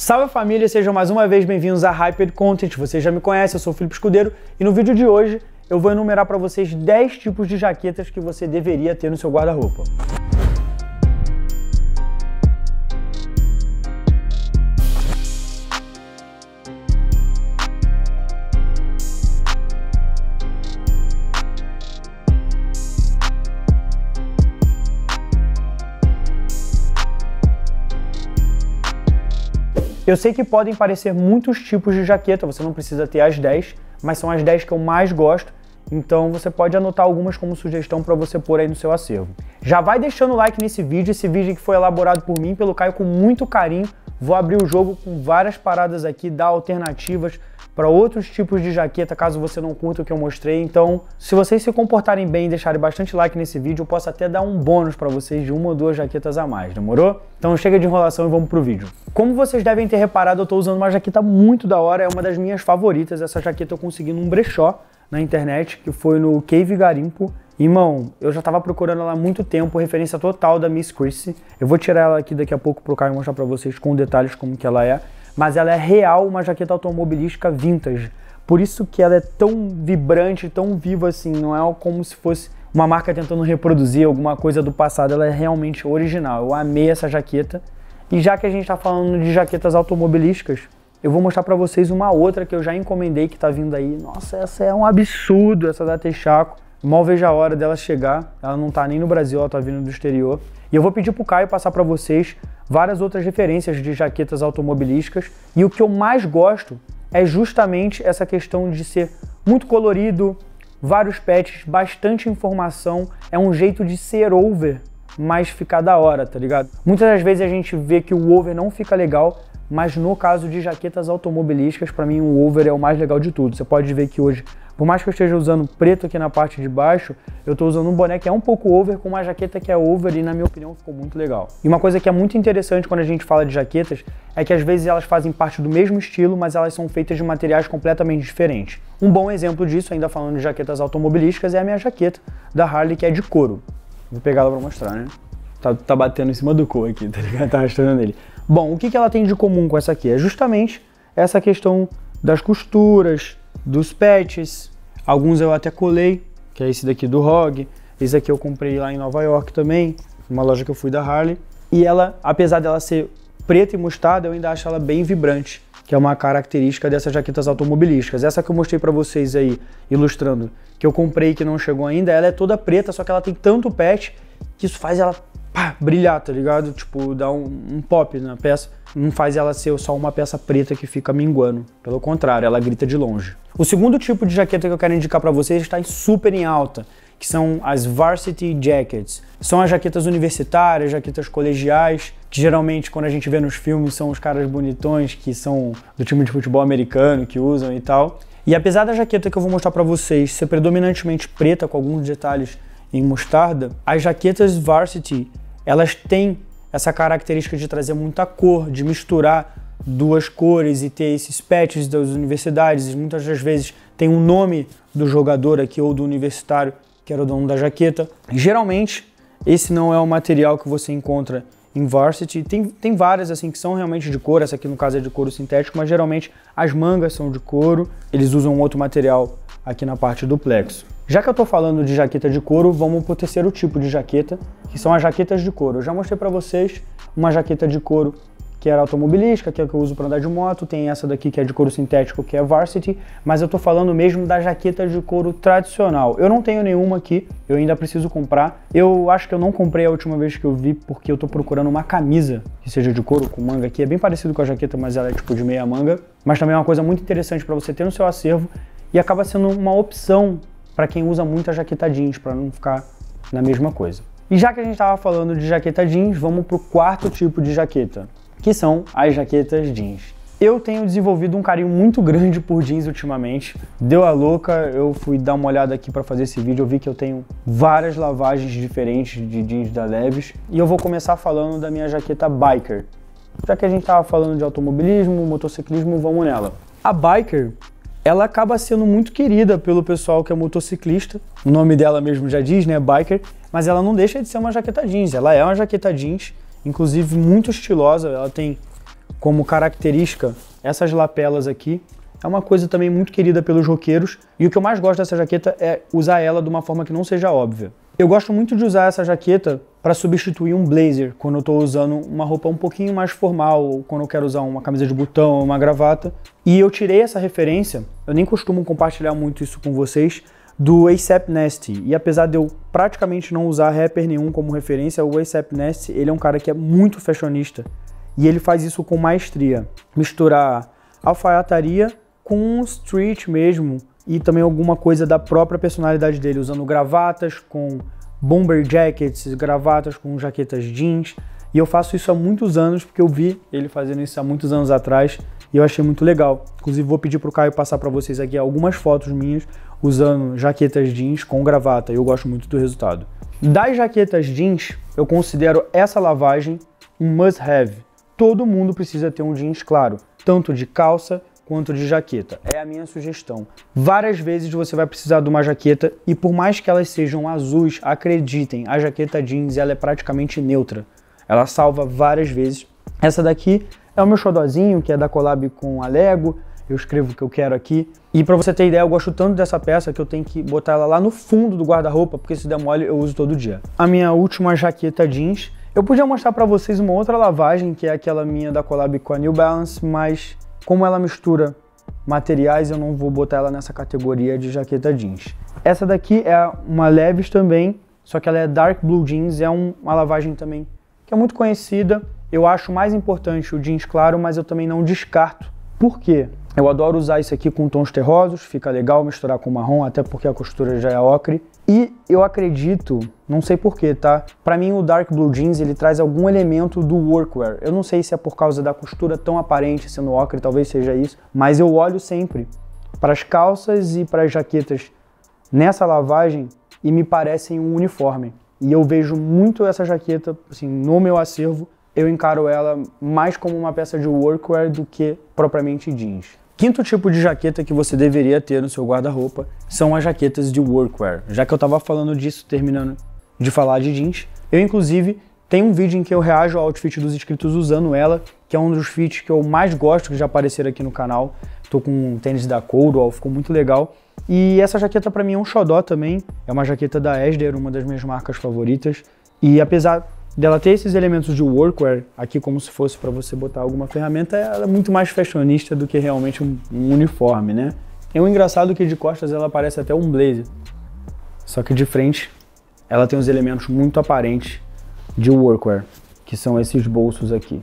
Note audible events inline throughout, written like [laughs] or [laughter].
Salve família, sejam mais uma vez bem-vindos a Hyper Content. Você já me conhece, eu sou o Felipe Escudeiro e no vídeo de hoje eu vou enumerar para vocês 10 tipos de jaquetas que você deveria ter no seu guarda-roupa. Eu sei que podem parecer muitos tipos de jaqueta, você não precisa ter as 10, mas são as 10 que eu mais gosto, então você pode anotar algumas como sugestão para você pôr aí no seu acervo. Já vai deixando o like nesse vídeo, esse vídeo que foi elaborado por mim pelo Caio com muito carinho, Vou abrir o jogo com várias paradas aqui, dar alternativas para outros tipos de jaqueta, caso você não curta o que eu mostrei. Então, se vocês se comportarem bem e deixarem bastante like nesse vídeo, eu posso até dar um bônus para vocês de uma ou duas jaquetas a mais, demorou? Então chega de enrolação e vamos pro vídeo. Como vocês devem ter reparado, eu estou usando uma jaqueta muito da hora, é uma das minhas favoritas. Essa jaqueta eu consegui num brechó na internet, que foi no Cave Garimpo. Irmão, eu já tava procurando ela há muito tempo, referência total da Miss Chrissy. Eu vou tirar ela aqui daqui a pouco pro Caio mostrar pra vocês com detalhes como que ela é. Mas ela é real uma jaqueta automobilística vintage. Por isso que ela é tão vibrante, tão viva assim, não é como se fosse uma marca tentando reproduzir alguma coisa do passado, ela é realmente original. Eu amei essa jaqueta. E já que a gente está falando de jaquetas automobilísticas, eu vou mostrar para vocês uma outra que eu já encomendei que está vindo aí. Nossa, essa é um absurdo, essa da Texaco. Mal vejo a hora dela chegar. Ela não tá nem no Brasil, ela tá vindo do exterior. E eu vou pedir pro Caio passar para vocês várias outras referências de jaquetas automobilísticas. E o que eu mais gosto é justamente essa questão de ser muito colorido, vários patches, bastante informação. É um jeito de ser over, mas ficar da hora, tá ligado? Muitas das vezes a gente vê que o over não fica legal, mas no caso de jaquetas automobilísticas, para mim o over é o mais legal de tudo. Você pode ver que hoje por mais que eu esteja usando preto aqui na parte de baixo, eu estou usando um boné que é um pouco over com uma jaqueta que é over e na minha opinião ficou muito legal. E uma coisa que é muito interessante quando a gente fala de jaquetas é que às vezes elas fazem parte do mesmo estilo, mas elas são feitas de materiais completamente diferentes. Um bom exemplo disso, ainda falando de jaquetas automobilísticas, é a minha jaqueta da Harley que é de couro. Vou pegar ela para mostrar, né? Tá, tá, batendo em cima do couro aqui, [laughs] tá ligado? Tá arrastando nele. Bom, o que, que ela tem de comum com essa aqui? É justamente essa questão das costuras, dos patches. Alguns eu até colei, que é esse daqui do ROG. Esse aqui eu comprei lá em Nova York também, uma loja que eu fui da Harley. E ela, apesar dela ser preta e mostarda, eu ainda acho ela bem vibrante, que é uma característica dessas jaquetas automobilísticas. Essa que eu mostrei para vocês aí, ilustrando, que eu comprei que não chegou ainda, ela é toda preta, só que ela tem tanto patch que isso faz ela pá, brilhar, tá ligado? Tipo, dar um, um pop na peça. Não faz ela ser só uma peça preta que fica minguando. Pelo contrário, ela grita de longe. O segundo tipo de jaqueta que eu quero indicar para vocês está super em alta, que são as varsity jackets. São as jaquetas universitárias, jaquetas colegiais, que geralmente quando a gente vê nos filmes são os caras bonitões que são do time de futebol americano que usam e tal. E apesar da jaqueta que eu vou mostrar para vocês ser predominantemente preta com alguns detalhes em mostarda, as jaquetas varsity, elas têm essa característica de trazer muita cor, de misturar duas cores e ter esses patches das universidades, muitas das vezes tem o um nome do jogador aqui ou do universitário, que era o dono da jaqueta. Geralmente, esse não é o material que você encontra em varsity. Tem, tem várias assim que são realmente de couro, essa aqui no caso é de couro sintético, mas geralmente as mangas são de couro, eles usam outro material aqui na parte do plexo. Já que eu estou falando de jaqueta de couro, vamos pro o terceiro tipo de jaqueta, que são as jaquetas de couro. Eu já mostrei para vocês uma jaqueta de couro que era automobilística, que é a que eu uso para andar de moto, tem essa daqui que é de couro sintético, que é Varsity, mas eu estou falando mesmo da jaqueta de couro tradicional. Eu não tenho nenhuma aqui, eu ainda preciso comprar. Eu acho que eu não comprei a última vez que eu vi, porque eu estou procurando uma camisa que seja de couro com manga aqui, é bem parecido com a jaqueta, mas ela é tipo de meia manga. Mas também é uma coisa muito interessante para você ter no seu acervo e acaba sendo uma opção para quem usa muito a jaqueta jeans, para não ficar na mesma coisa. E já que a gente estava falando de jaqueta jeans, vamos para o quarto tipo de jaqueta, que são as jaquetas jeans. Eu tenho desenvolvido um carinho muito grande por jeans ultimamente. Deu a louca, eu fui dar uma olhada aqui para fazer esse vídeo, eu vi que eu tenho várias lavagens diferentes de jeans da Leves. E eu vou começar falando da minha jaqueta Biker. Já que a gente estava falando de automobilismo, motociclismo, vamos nela. A Biker ela acaba sendo muito querida pelo pessoal que é motociclista. O nome dela mesmo já diz, né? Biker. Mas ela não deixa de ser uma jaqueta jeans. Ela é uma jaqueta jeans, inclusive muito estilosa. Ela tem como característica essas lapelas aqui. É uma coisa também muito querida pelos roqueiros. E o que eu mais gosto dessa jaqueta é usar ela de uma forma que não seja óbvia. Eu gosto muito de usar essa jaqueta para substituir um blazer quando eu estou usando uma roupa um pouquinho mais formal, ou quando eu quero usar uma camisa de botão, uma gravata. E eu tirei essa referência, eu nem costumo compartilhar muito isso com vocês, do ASAP Nasty. E apesar de eu praticamente não usar rapper nenhum como referência, o ASAP Nasty, ele é um cara que é muito fashionista. E ele faz isso com maestria, misturar alfaiataria com street mesmo, e também alguma coisa da própria personalidade dele, usando gravatas com bomber jackets, gravatas com jaquetas jeans. E eu faço isso há muitos anos, porque eu vi ele fazendo isso há muitos anos atrás e eu achei muito legal. Inclusive, vou pedir pro Caio passar para vocês aqui algumas fotos minhas usando jaquetas jeans com gravata. Eu gosto muito do resultado. Das jaquetas jeans, eu considero essa lavagem um must have. Todo mundo precisa ter um jeans claro, tanto de calça quanto de jaqueta. É a minha sugestão. Várias vezes você vai precisar de uma jaqueta e por mais que elas sejam azuis, acreditem, a jaqueta jeans ela é praticamente neutra. Ela salva várias vezes. Essa daqui é o meu xodozinho, que é da collab com a Lego. Eu escrevo o que eu quero aqui. E para você ter ideia, eu gosto tanto dessa peça que eu tenho que botar ela lá no fundo do guarda-roupa, porque se der mole eu uso todo dia. A minha última jaqueta jeans. Eu podia mostrar para vocês uma outra lavagem, que é aquela minha da collab com a New Balance, mas como ela mistura materiais, eu não vou botar ela nessa categoria de jaqueta jeans. Essa daqui é uma Levis também, só que ela é dark blue jeans, é uma lavagem também que é muito conhecida. Eu acho mais importante o jeans claro, mas eu também não descarto. Por quê? Eu adoro usar isso aqui com tons terrosos, fica legal misturar com marrom, até porque a costura já é ocre. E eu acredito, não sei porquê, tá? Para mim o Dark Blue Jeans ele traz algum elemento do workwear. Eu não sei se é por causa da costura tão aparente sendo ocre, talvez seja isso, mas eu olho sempre para as calças e para as jaquetas nessa lavagem e me parecem um uniforme. E eu vejo muito essa jaqueta, assim, no meu acervo, eu encaro ela mais como uma peça de workwear do que propriamente jeans. Quinto tipo de jaqueta que você deveria ter no seu guarda-roupa são as jaquetas de workwear. Já que eu estava falando disso, terminando de falar de jeans, eu inclusive tenho um vídeo em que eu reajo ao outfit dos inscritos usando ela, que é um dos fits que eu mais gosto que já apareceram aqui no canal. Tô com um tênis da Coldwell, ficou muito legal. E essa jaqueta para mim é um xodó também, é uma jaqueta da Esder, uma das minhas marcas favoritas. E apesar dela ter esses elementos de workwear aqui como se fosse para você botar alguma ferramenta, ela é muito mais fashionista do que realmente um, um uniforme, né? É um engraçado que de costas ela parece até um blazer. Só que de frente ela tem os elementos muito aparentes de workwear, que são esses bolsos aqui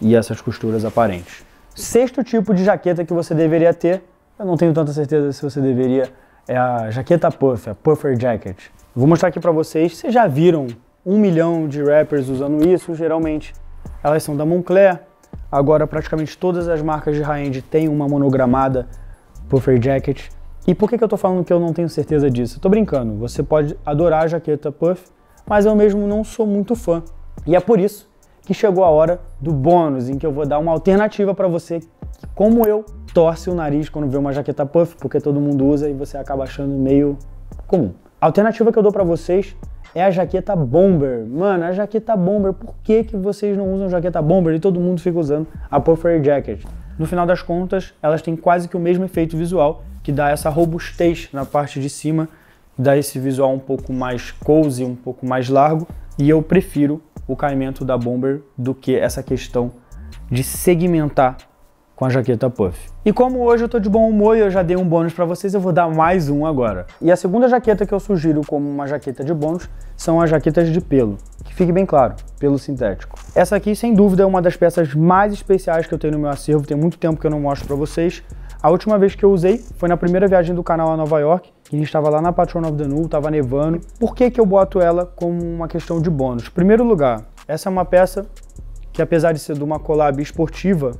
e essas costuras aparentes. Sexto tipo de jaqueta que você deveria ter, eu não tenho tanta certeza se você deveria, é a jaqueta puff, a puffer jacket. Vou mostrar aqui para vocês, vocês já viram um milhão de rappers usando isso, geralmente elas são da Moncler. Agora praticamente todas as marcas de high-end têm uma monogramada puffer jacket. E por que, que eu tô falando que eu não tenho certeza disso? Eu tô brincando, você pode adorar a jaqueta puff, mas eu mesmo não sou muito fã. E é por isso que chegou a hora do bônus, em que eu vou dar uma alternativa para você, como eu torce o nariz quando vê uma jaqueta puff, porque todo mundo usa e você acaba achando meio comum. A alternativa que eu dou para vocês é a jaqueta bomber. Mano, a jaqueta bomber, por que, que vocês não usam jaqueta bomber e todo mundo fica usando a puffer jacket? No final das contas, elas têm quase que o mesmo efeito visual, que dá essa robustez na parte de cima, dá esse visual um pouco mais cozy, um pouco mais largo, e eu prefiro o caimento da bomber do que essa questão de segmentar com a jaqueta puff. E como hoje eu tô de bom humor e eu já dei um bônus para vocês, eu vou dar mais um agora. E a segunda jaqueta que eu sugiro como uma jaqueta de bônus são as jaquetas de pelo. Que fique bem claro, pelo sintético. Essa aqui, sem dúvida, é uma das peças mais especiais que eu tenho no meu acervo, tem muito tempo que eu não mostro para vocês. A última vez que eu usei foi na primeira viagem do canal a Nova York, que a gente estava lá na Patron of the Null, tava nevando. Por que que eu boto ela como uma questão de bônus? Primeiro lugar, essa é uma peça que apesar de ser de uma collab esportiva,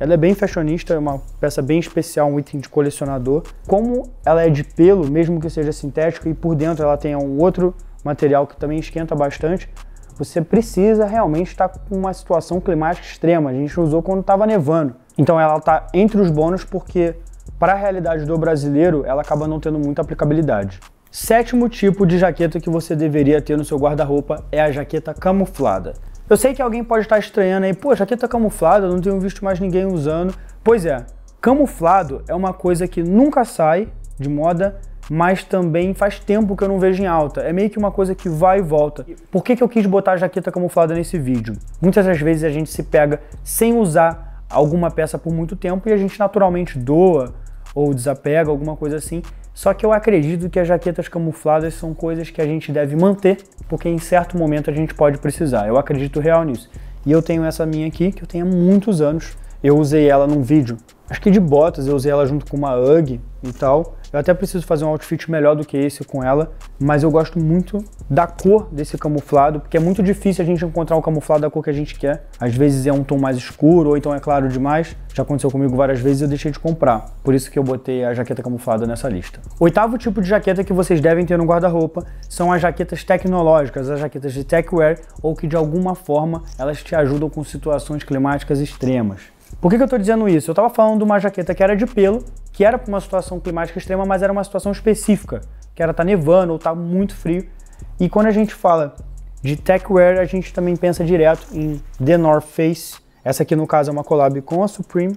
ela é bem fashionista, é uma peça bem especial, um item de colecionador. Como ela é de pelo, mesmo que seja sintético e por dentro ela tem um outro material que também esquenta bastante, você precisa realmente estar com uma situação climática extrema. A gente usou quando estava nevando. Então ela está entre os bônus porque, para a realidade do brasileiro, ela acaba não tendo muita aplicabilidade. Sétimo tipo de jaqueta que você deveria ter no seu guarda-roupa é a jaqueta camuflada. Eu sei que alguém pode estar estranhando aí, poxa, aqui tá camuflado, eu não tenho visto mais ninguém usando. Pois é, camuflado é uma coisa que nunca sai de moda, mas também faz tempo que eu não vejo em alta. É meio que uma coisa que vai e volta. Por que, que eu quis botar a jaqueta camuflada nesse vídeo? Muitas das vezes a gente se pega sem usar alguma peça por muito tempo e a gente naturalmente doa ou desapega, alguma coisa assim. Só que eu acredito que as jaquetas camufladas são coisas que a gente deve manter, porque em certo momento a gente pode precisar. Eu acredito real nisso. E eu tenho essa minha aqui, que eu tenho há muitos anos. Eu usei ela num vídeo. Acho que de botas, eu usei ela junto com uma UG e tal. Eu até preciso fazer um outfit melhor do que esse com ela, mas eu gosto muito da cor desse camuflado, porque é muito difícil a gente encontrar o um camuflado da cor que a gente quer. Às vezes é um tom mais escuro, ou então é claro demais. Já aconteceu comigo várias vezes e eu deixei de comprar. Por isso que eu botei a jaqueta camuflada nessa lista. Oitavo tipo de jaqueta que vocês devem ter no guarda-roupa são as jaquetas tecnológicas, as jaquetas de techwear, ou que de alguma forma elas te ajudam com situações climáticas extremas. Por que, que eu estou dizendo isso? Eu estava falando de uma jaqueta que era de pelo, que era para uma situação climática extrema, mas era uma situação específica, que era tá nevando ou tá muito frio. E quando a gente fala de techwear, a gente também pensa direto em The North Face. Essa aqui, no caso, é uma collab com a Supreme,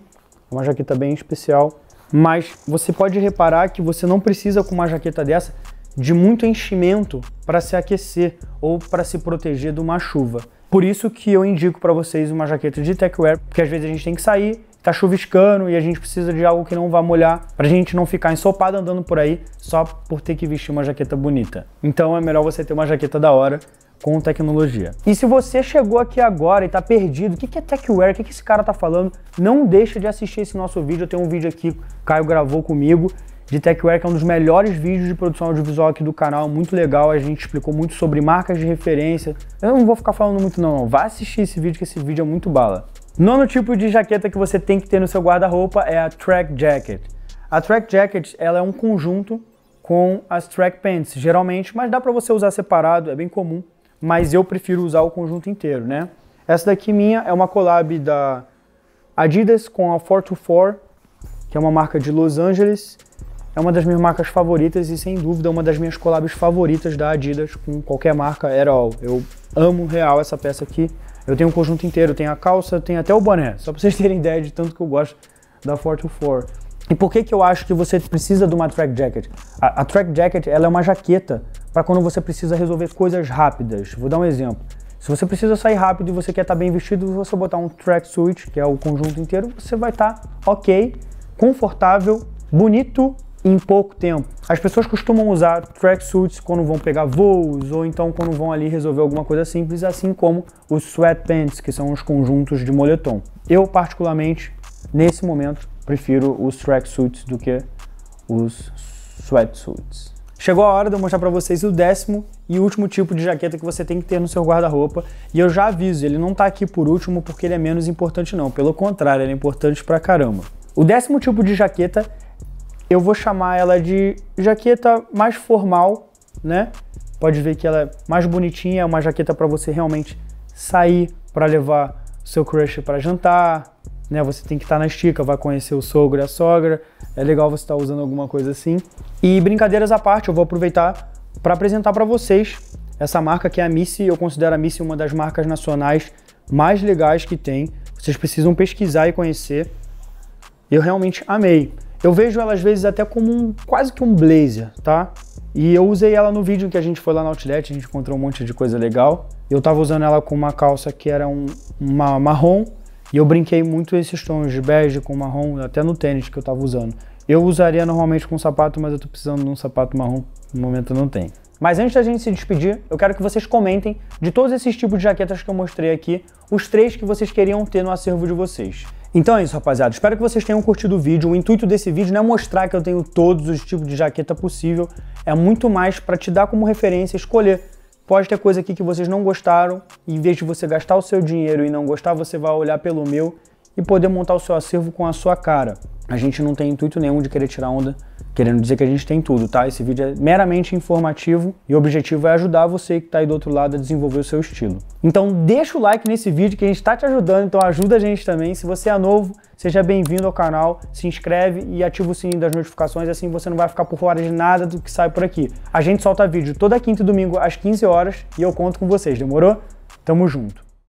é uma jaqueta bem especial. Mas você pode reparar que você não precisa, com uma jaqueta dessa, de muito enchimento para se aquecer ou para se proteger de uma chuva. Por isso que eu indico para vocês uma jaqueta de techwear, porque às vezes a gente tem que sair, tá chuviscando e a gente precisa de algo que não vá molhar, pra gente não ficar ensopado andando por aí só por ter que vestir uma jaqueta bonita. Então é melhor você ter uma jaqueta da hora com tecnologia. E se você chegou aqui agora e tá perdido, o que, é techwear, o que, esse cara tá falando, não deixa de assistir esse nosso vídeo, eu tenho um vídeo aqui, Caio gravou comigo, de Techwear, que é um dos melhores vídeos de produção audiovisual aqui do canal, muito legal, a gente explicou muito sobre marcas de referência. Eu não vou ficar falando muito não, não. vá assistir esse vídeo que esse vídeo é muito bala. Nono tipo de jaqueta que você tem que ter no seu guarda-roupa é a Track Jacket. A Track Jacket ela é um conjunto com as Track Pants, geralmente, mas dá para você usar separado, é bem comum, mas eu prefiro usar o conjunto inteiro, né? Essa daqui minha é uma collab da Adidas com a 424, que é uma marca de Los Angeles, é uma das minhas marcas favoritas e sem dúvida uma das minhas collabs favoritas da Adidas com qualquer marca at all. Eu amo real essa peça aqui. Eu tenho o um conjunto inteiro, tenho a calça, tenho até o boné, só para vocês [laughs] terem ideia de tanto que eu gosto da 424. E por que que eu acho que você precisa de uma track jacket? A, a track jacket, ela é uma jaqueta para quando você precisa resolver coisas rápidas. Vou dar um exemplo. Se você precisa sair rápido e você quer estar tá bem vestido, você botar um track suit, que é o conjunto inteiro, você vai estar tá ok, confortável, bonito em pouco tempo. As pessoas costumam usar tracksuits quando vão pegar voos ou então quando vão ali resolver alguma coisa simples, assim como os sweatpants, que são os conjuntos de moletom. Eu, particularmente, nesse momento, prefiro os tracksuits do que os sweatsuits. Chegou a hora de eu mostrar para vocês o décimo e último tipo de jaqueta que você tem que ter no seu guarda-roupa. E eu já aviso, ele não está aqui por último porque ele é menos importante não. Pelo contrário, ele é importante pra caramba. O décimo tipo de jaqueta eu vou chamar ela de jaqueta mais formal, né? Pode ver que ela é mais bonitinha, é uma jaqueta para você realmente sair para levar seu crush para jantar, né? Você tem que estar tá na estica, vai conhecer o sogro e a sogra. É legal você estar tá usando alguma coisa assim. E brincadeiras à parte, eu vou aproveitar para apresentar para vocês essa marca que é a Missy. Eu considero a Missy uma das marcas nacionais mais legais que tem. Vocês precisam pesquisar e conhecer. Eu realmente amei. Eu vejo ela às vezes até como um, quase que um blazer, tá? E eu usei ela no vídeo que a gente foi lá na Outlet, a gente encontrou um monte de coisa legal. Eu tava usando ela com uma calça que era um, uma marrom, e eu brinquei muito esses tons de bege com marrom, até no tênis que eu tava usando. Eu usaria normalmente com sapato, mas eu tô precisando de um sapato marrom, no momento não tem. Mas antes da gente se despedir, eu quero que vocês comentem de todos esses tipos de jaquetas que eu mostrei aqui, os três que vocês queriam ter no acervo de vocês. Então é isso, rapaziada. Espero que vocês tenham curtido o vídeo. O intuito desse vídeo não é mostrar que eu tenho todos os tipos de jaqueta possível, é muito mais para te dar como referência, escolher. Pode ter coisa aqui que vocês não gostaram, e em vez de você gastar o seu dinheiro e não gostar, você vai olhar pelo meu e poder montar o seu acervo com a sua cara. A gente não tem intuito nenhum de querer tirar onda, querendo dizer que a gente tem tudo, tá? Esse vídeo é meramente informativo e o objetivo é ajudar você que tá aí do outro lado a desenvolver o seu estilo. Então deixa o like nesse vídeo que a gente tá te ajudando, então ajuda a gente também. Se você é novo, seja bem-vindo ao canal, se inscreve e ativa o sininho das notificações, assim você não vai ficar por fora de nada do que sai por aqui. A gente solta vídeo toda quinta e domingo às 15 horas e eu conto com vocês, demorou? Tamo junto!